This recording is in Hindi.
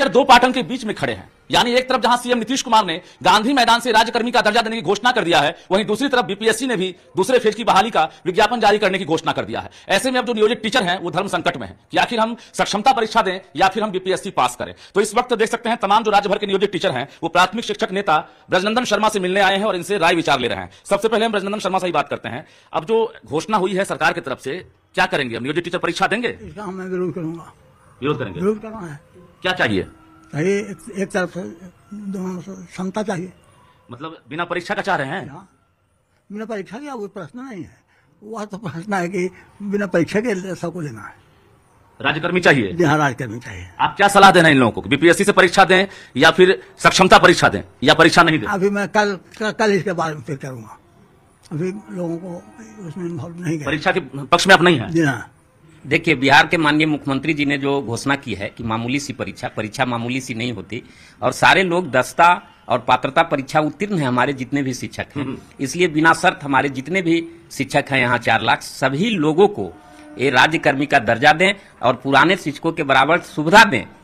चर दो पाटन के बीच में खड़े हैं यानी एक तरफ जहां सीएम नीतीश कुमार ने गांधी मैदान से राज्यकर्मी का दर्जा देने की घोषणा कर दिया है वहीं दूसरी तरफ बीपीएससी ने भी दूसरे फेज की बहाली का विज्ञापन जारी करने की घोषणा कर दिया है ऐसे में अब जो नियोजित टीचर हैं वो धर्म संकट में है कि आखिर हम सक्षमता परीक्षा दें या फिर हम बीपीएससी पास करें तो इस वक्त देख सकते हैं तमाम जो राज्य भर के नियोजित टीचर है वो प्राथमिक शिक्षक नेता ब्रजनंदन शर्मा से मिलने आए हैं और इनसे राय विचार ले रहे हैं सबसे पहले हम ब्रजनंदन शर्मा से ही बात करते हैं अब जो घोषणा हुई है सरकार की तरफ से क्या करेंगे हम नियोजित टीचर परीक्षा देंगे विरोध विरोध करेंगे विरोध करना है क्या चाहिए चाहिए एक, एक तरफ क्षमता चाहिए मतलब बिना परीक्षा का चाह रहे हैं हाँ। बिना परीक्षा के अब प्रश्न नहीं है वह तो प्रश्न है कि बिना परीक्षा के सबको लेना है राज्यकर्मी चाहिए जी हाँ राज्यकर्मी चाहिए आप क्या सलाह देना इन लोगों को बीपीएससी से परीक्षा दें या फिर सक्षमता परीक्षा दें या परीक्षा नहीं दें अभी मैं कल कल इसके बारे में फिर करूंगा अभी लोगों को उसमें इन्वॉल्व नहीं परीक्षा के पक्ष में आप नहीं है जी हाँ देखिए बिहार के माननीय मुख्यमंत्री जी ने जो घोषणा की है कि मामूली सी परीक्षा परीक्षा मामूली सी नहीं होती और सारे लोग दस्ता और पात्रता परीक्षा उत्तीर्ण है हमारे जितने भी शिक्षक हैं हम्म। इसलिए बिना शर्त हमारे जितने भी शिक्षक हैं यहाँ चार लाख सभी लोगों को ये राज्यकर्मी का दर्जा दें और पुराने शिक्षकों के बराबर सुविधा दें